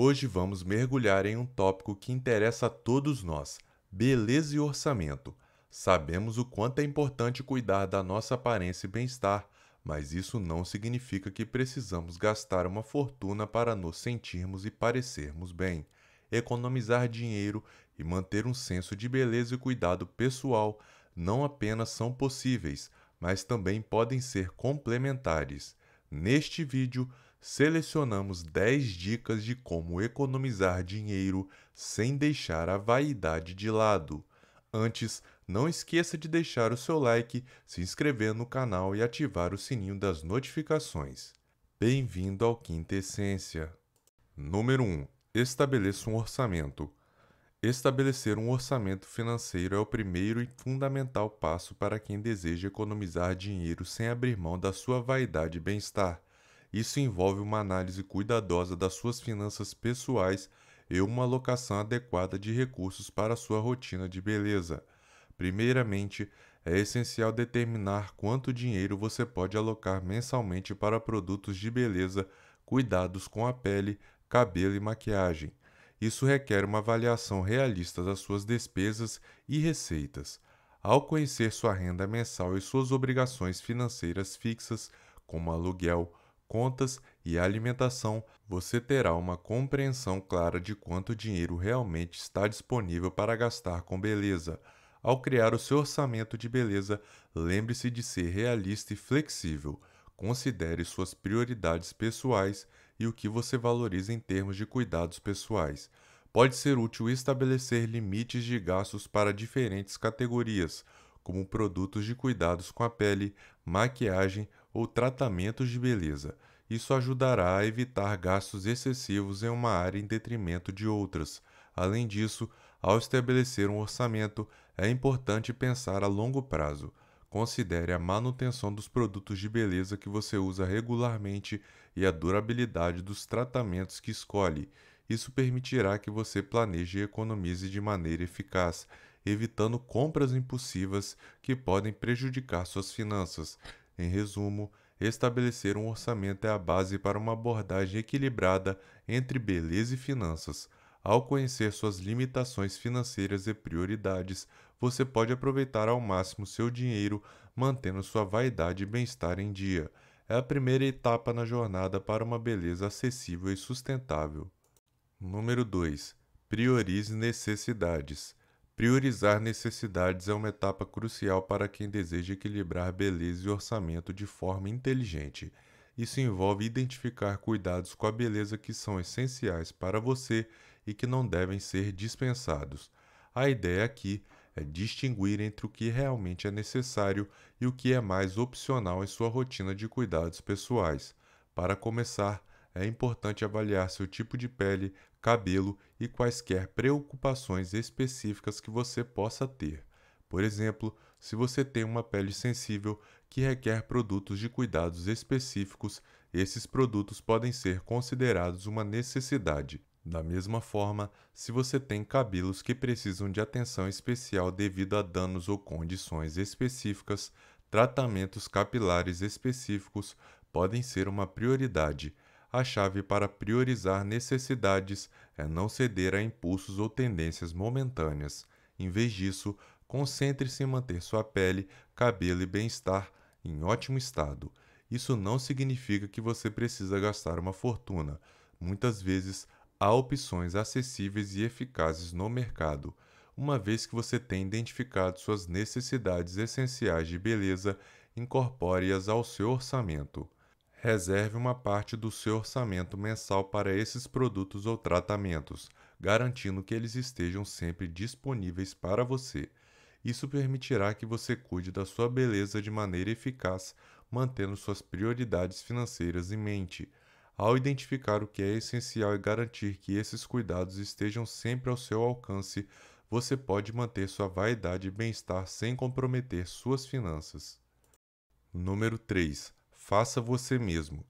Hoje vamos mergulhar em um tópico que interessa a todos nós: beleza e orçamento. Sabemos o quanto é importante cuidar da nossa aparência e bem-estar, mas isso não significa que precisamos gastar uma fortuna para nos sentirmos e parecermos bem. Economizar dinheiro e manter um senso de beleza e cuidado pessoal não apenas são possíveis, mas também podem ser complementares. Neste vídeo, selecionamos 10 dicas de como economizar dinheiro sem deixar a vaidade de lado. Antes, não esqueça de deixar o seu like, se inscrever no canal e ativar o sininho das notificações. Bem-vindo ao Quinta Essência. Número 1. Estabeleça um orçamento. Estabelecer um orçamento financeiro é o primeiro e fundamental passo para quem deseja economizar dinheiro sem abrir mão da sua vaidade e bem-estar. Isso envolve uma análise cuidadosa das suas finanças pessoais e uma alocação adequada de recursos para sua rotina de beleza. Primeiramente, é essencial determinar quanto dinheiro você pode alocar mensalmente para produtos de beleza, cuidados com a pele, cabelo e maquiagem. Isso requer uma avaliação realista das suas despesas e receitas. Ao conhecer sua renda mensal e suas obrigações financeiras fixas, como aluguel, contas e alimentação, você terá uma compreensão clara de quanto dinheiro realmente está disponível para gastar com beleza. Ao criar o seu orçamento de beleza, lembre-se de ser realista e flexível. Considere suas prioridades pessoais e o que você valoriza em termos de cuidados pessoais. Pode ser útil estabelecer limites de gastos para diferentes categorias, como produtos de cuidados com a pele, maquiagem, ou tratamentos de beleza. Isso ajudará a evitar gastos excessivos em uma área em detrimento de outras. Além disso, ao estabelecer um orçamento, é importante pensar a longo prazo. Considere a manutenção dos produtos de beleza que você usa regularmente e a durabilidade dos tratamentos que escolhe. Isso permitirá que você planeje e economize de maneira eficaz, evitando compras impulsivas que podem prejudicar suas finanças. Em resumo, estabelecer um orçamento é a base para uma abordagem equilibrada entre beleza e finanças. Ao conhecer suas limitações financeiras e prioridades, você pode aproveitar ao máximo seu dinheiro, mantendo sua vaidade e bem-estar em dia. É a primeira etapa na jornada para uma beleza acessível e sustentável. Número 2. Priorize necessidades. Priorizar necessidades é uma etapa crucial para quem deseja equilibrar beleza e orçamento de forma inteligente. Isso envolve identificar cuidados com a beleza que são essenciais para você e que não devem ser dispensados. A ideia aqui é distinguir entre o que realmente é necessário e o que é mais opcional em sua rotina de cuidados pessoais. Para começar, é importante avaliar seu tipo de pele, cabelo e quaisquer preocupações específicas que você possa ter. Por exemplo, se você tem uma pele sensível que requer produtos de cuidados específicos, esses produtos podem ser considerados uma necessidade. Da mesma forma, se você tem cabelos que precisam de atenção especial devido a danos ou condições específicas, tratamentos capilares específicos podem ser uma prioridade a chave para priorizar necessidades é não ceder a impulsos ou tendências momentâneas. Em vez disso, concentre-se em manter sua pele, cabelo e bem-estar em ótimo estado. Isso não significa que você precisa gastar uma fortuna. Muitas vezes, há opções acessíveis e eficazes no mercado. Uma vez que você tem identificado suas necessidades essenciais de beleza, incorpore-as ao seu orçamento. Reserve uma parte do seu orçamento mensal para esses produtos ou tratamentos, garantindo que eles estejam sempre disponíveis para você. Isso permitirá que você cuide da sua beleza de maneira eficaz, mantendo suas prioridades financeiras em mente. Ao identificar o que é essencial e garantir que esses cuidados estejam sempre ao seu alcance, você pode manter sua vaidade e bem-estar sem comprometer suas finanças. Número 3 Faça você mesmo.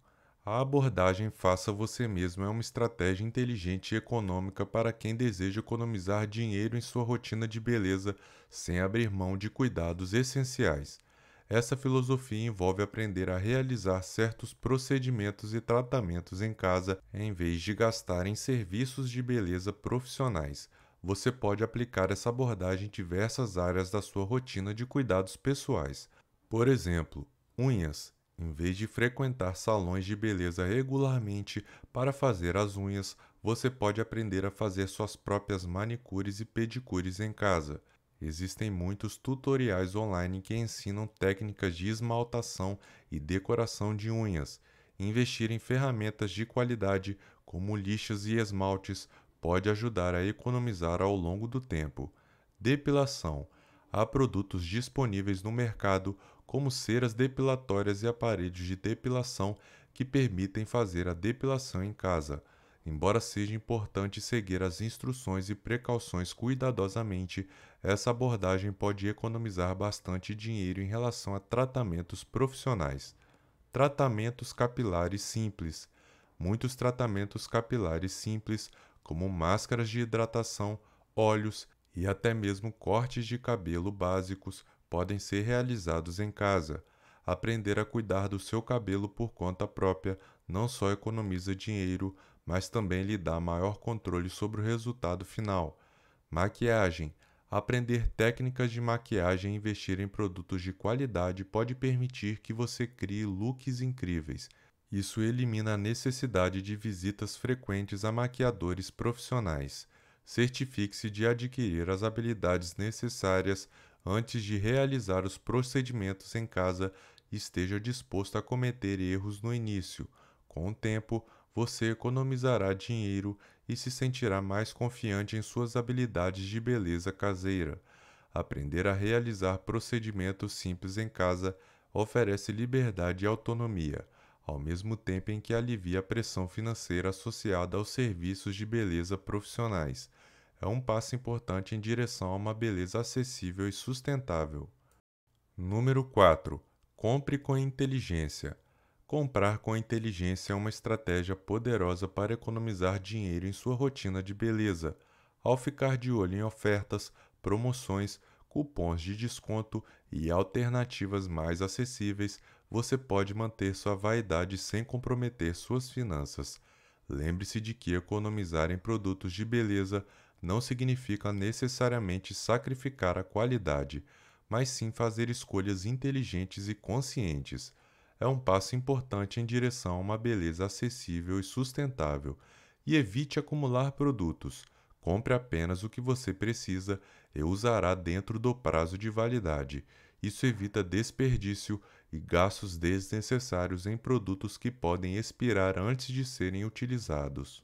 A abordagem Faça Você Mesmo é uma estratégia inteligente e econômica para quem deseja economizar dinheiro em sua rotina de beleza sem abrir mão de cuidados essenciais. Essa filosofia envolve aprender a realizar certos procedimentos e tratamentos em casa em vez de gastar em serviços de beleza profissionais. Você pode aplicar essa abordagem em diversas áreas da sua rotina de cuidados pessoais. Por exemplo, unhas. Em vez de frequentar salões de beleza regularmente para fazer as unhas, você pode aprender a fazer suas próprias manicures e pedicures em casa. Existem muitos tutoriais online que ensinam técnicas de esmaltação e decoração de unhas. Investir em ferramentas de qualidade, como lixas e esmaltes, pode ajudar a economizar ao longo do tempo. Depilação: há produtos disponíveis no mercado como ceras depilatórias e aparelhos de depilação que permitem fazer a depilação em casa, embora seja importante seguir as instruções e precauções cuidadosamente, essa abordagem pode economizar bastante dinheiro em relação a tratamentos profissionais. Tratamentos capilares simples. Muitos tratamentos capilares simples, como máscaras de hidratação, óleos e até mesmo cortes de cabelo básicos, podem ser realizados em casa. Aprender a cuidar do seu cabelo por conta própria não só economiza dinheiro, mas também lhe dá maior controle sobre o resultado final. Maquiagem. Aprender técnicas de maquiagem e investir em produtos de qualidade pode permitir que você crie looks incríveis. Isso elimina a necessidade de visitas frequentes a maquiadores profissionais. Certifique-se de adquirir as habilidades necessárias antes de realizar os procedimentos em casa, esteja disposto a cometer erros no início. Com o tempo, você economizará dinheiro e se sentirá mais confiante em suas habilidades de beleza caseira. Aprender a realizar procedimentos simples em casa oferece liberdade e autonomia, ao mesmo tempo em que alivia a pressão financeira associada aos serviços de beleza profissionais é um passo importante em direção a uma beleza acessível e sustentável. Número 4. Compre com inteligência. Comprar com inteligência é uma estratégia poderosa para economizar dinheiro em sua rotina de beleza, ao ficar de olho em ofertas, promoções, cupons de desconto e alternativas mais acessíveis, você pode manter sua vaidade sem comprometer suas finanças. Lembre-se de que economizar em produtos de beleza não significa necessariamente sacrificar a qualidade, mas sim fazer escolhas inteligentes e conscientes. É um passo importante em direção a uma beleza acessível e sustentável. E evite acumular produtos. Compre apenas o que você precisa e usará dentro do prazo de validade. Isso evita desperdício e gastos desnecessários em produtos que podem expirar antes de serem utilizados.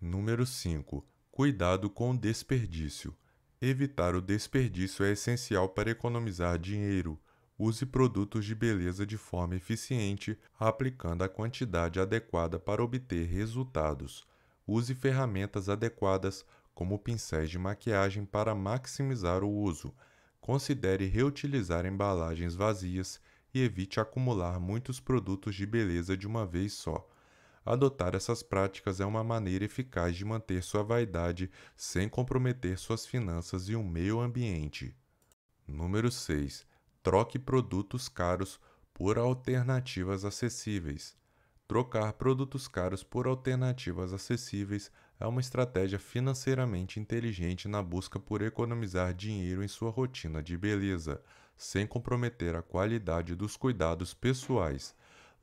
Número 5. Cuidado com o desperdício. Evitar o desperdício é essencial para economizar dinheiro. Use produtos de beleza de forma eficiente, aplicando a quantidade adequada para obter resultados. Use ferramentas adequadas, como pincéis de maquiagem, para maximizar o uso. Considere reutilizar embalagens vazias e evite acumular muitos produtos de beleza de uma vez só. Adotar essas práticas é uma maneira eficaz de manter sua vaidade sem comprometer suas finanças e o meio ambiente. Número 6. Troque produtos caros por alternativas acessíveis. Trocar produtos caros por alternativas acessíveis é uma estratégia financeiramente inteligente na busca por economizar dinheiro em sua rotina de beleza, sem comprometer a qualidade dos cuidados pessoais.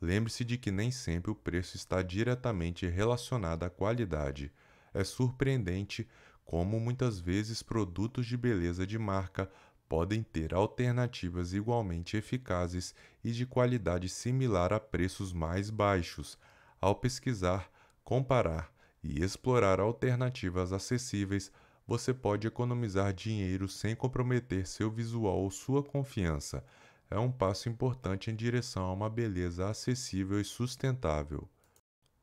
Lembre-se de que nem sempre o preço está diretamente relacionado à qualidade. É surpreendente como muitas vezes produtos de beleza de marca podem ter alternativas igualmente eficazes e de qualidade similar a preços mais baixos. Ao pesquisar, comparar e explorar alternativas acessíveis, você pode economizar dinheiro sem comprometer seu visual ou sua confiança é um passo importante em direção a uma beleza acessível e sustentável.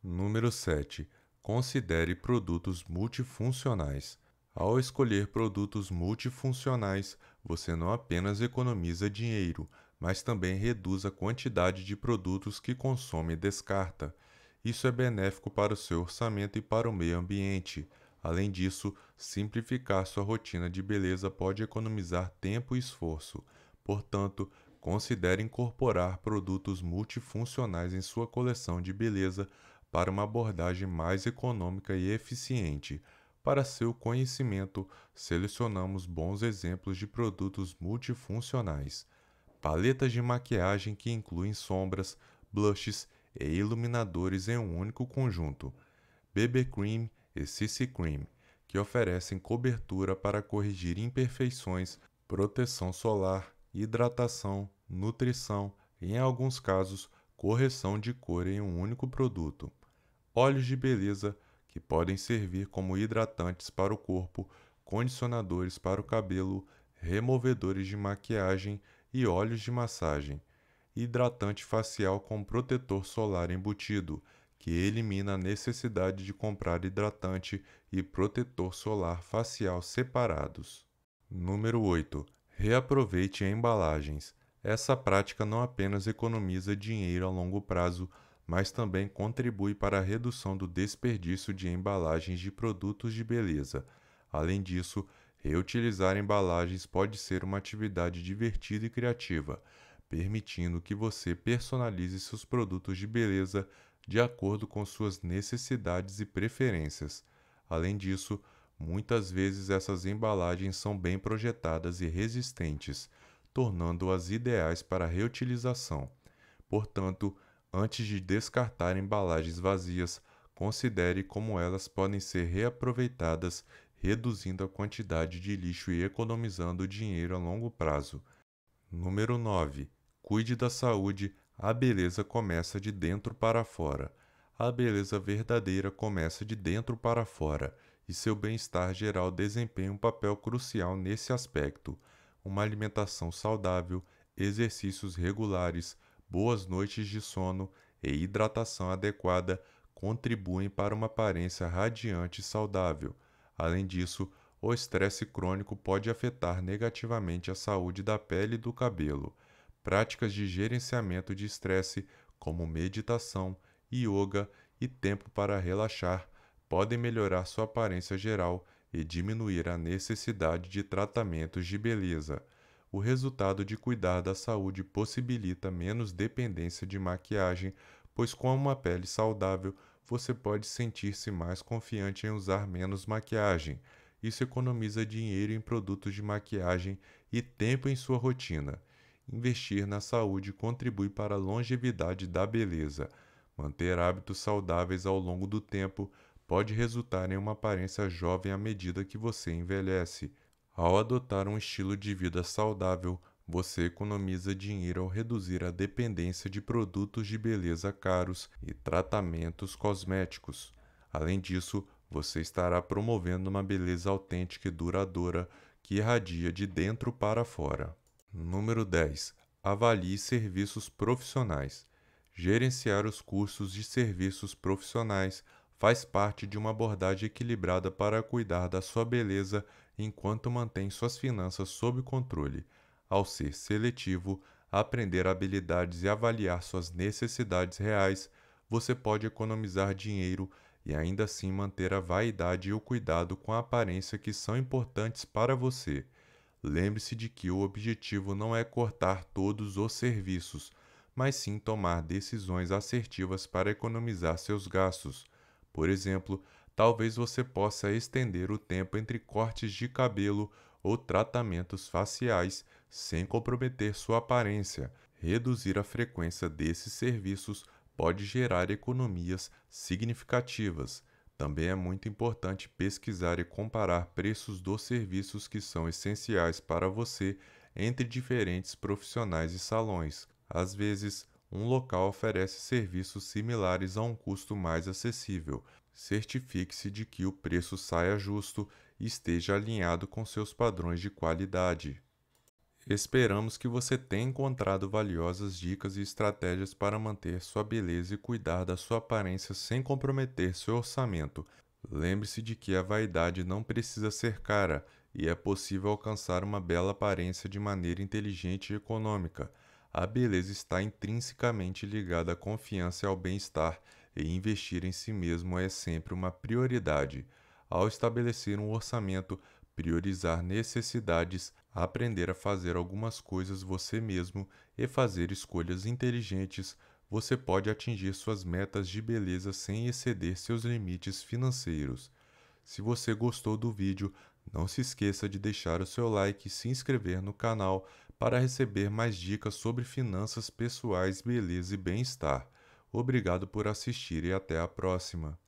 Número 7. Considere produtos multifuncionais. Ao escolher produtos multifuncionais, você não apenas economiza dinheiro, mas também reduz a quantidade de produtos que consome e descarta. Isso é benéfico para o seu orçamento e para o meio ambiente. Além disso, simplificar sua rotina de beleza pode economizar tempo e esforço. Portanto, considere incorporar produtos multifuncionais em sua coleção de beleza para uma abordagem mais econômica e eficiente. Para seu conhecimento, selecionamos bons exemplos de produtos multifuncionais. Paletas de maquiagem que incluem sombras, blushes e iluminadores em um único conjunto. BB Cream e CC Cream, que oferecem cobertura para corrigir imperfeições, proteção solar hidratação, nutrição e, em alguns casos, correção de cor em um único produto. Óleos de beleza, que podem servir como hidratantes para o corpo, condicionadores para o cabelo, removedores de maquiagem e óleos de massagem. Hidratante facial com protetor solar embutido, que elimina a necessidade de comprar hidratante e protetor solar facial separados. Número 8. Reaproveite embalagens. Essa prática não apenas economiza dinheiro a longo prazo, mas também contribui para a redução do desperdício de embalagens de produtos de beleza. Além disso, reutilizar embalagens pode ser uma atividade divertida e criativa, permitindo que você personalize seus produtos de beleza de acordo com suas necessidades e preferências. Além disso, Muitas vezes essas embalagens são bem projetadas e resistentes, tornando-as ideais para reutilização. Portanto, antes de descartar embalagens vazias, considere como elas podem ser reaproveitadas, reduzindo a quantidade de lixo e economizando dinheiro a longo prazo. Número 9. Cuide da saúde. A beleza começa de dentro para fora. A beleza verdadeira começa de dentro para fora e seu bem-estar geral desempenha um papel crucial nesse aspecto. Uma alimentação saudável, exercícios regulares, boas noites de sono e hidratação adequada contribuem para uma aparência radiante e saudável. Além disso, o estresse crônico pode afetar negativamente a saúde da pele e do cabelo. Práticas de gerenciamento de estresse, como meditação, yoga e tempo para relaxar, podem melhorar sua aparência geral e diminuir a necessidade de tratamentos de beleza. O resultado de cuidar da saúde possibilita menos dependência de maquiagem, pois com uma pele saudável você pode sentir-se mais confiante em usar menos maquiagem. Isso economiza dinheiro em produtos de maquiagem e tempo em sua rotina. Investir na saúde contribui para a longevidade da beleza. Manter hábitos saudáveis ao longo do tempo pode resultar em uma aparência jovem à medida que você envelhece. Ao adotar um estilo de vida saudável, você economiza dinheiro ao reduzir a dependência de produtos de beleza caros e tratamentos cosméticos. Além disso, você estará promovendo uma beleza autêntica e duradoura que irradia de dentro para fora. Número 10. Avalie serviços profissionais. Gerenciar os cursos de serviços profissionais faz parte de uma abordagem equilibrada para cuidar da sua beleza enquanto mantém suas finanças sob controle. Ao ser seletivo, aprender habilidades e avaliar suas necessidades reais, você pode economizar dinheiro e ainda assim manter a vaidade e o cuidado com a aparência que são importantes para você. Lembre-se de que o objetivo não é cortar todos os serviços, mas sim tomar decisões assertivas para economizar seus gastos. Por exemplo, talvez você possa estender o tempo entre cortes de cabelo ou tratamentos faciais sem comprometer sua aparência. Reduzir a frequência desses serviços pode gerar economias significativas. Também é muito importante pesquisar e comparar preços dos serviços que são essenciais para você entre diferentes profissionais e salões. Às vezes, um local oferece serviços similares a um custo mais acessível. Certifique-se de que o preço saia justo e esteja alinhado com seus padrões de qualidade. Esperamos que você tenha encontrado valiosas dicas e estratégias para manter sua beleza e cuidar da sua aparência sem comprometer seu orçamento. Lembre-se de que a vaidade não precisa ser cara e é possível alcançar uma bela aparência de maneira inteligente e econômica a beleza está intrinsecamente ligada à confiança e ao bem-estar, e investir em si mesmo é sempre uma prioridade. Ao estabelecer um orçamento, priorizar necessidades, aprender a fazer algumas coisas você mesmo e fazer escolhas inteligentes, você pode atingir suas metas de beleza sem exceder seus limites financeiros. Se você gostou do vídeo, não se esqueça de deixar o seu like e se inscrever no canal para receber mais dicas sobre finanças pessoais, beleza e bem-estar. Obrigado por assistir e até a próxima!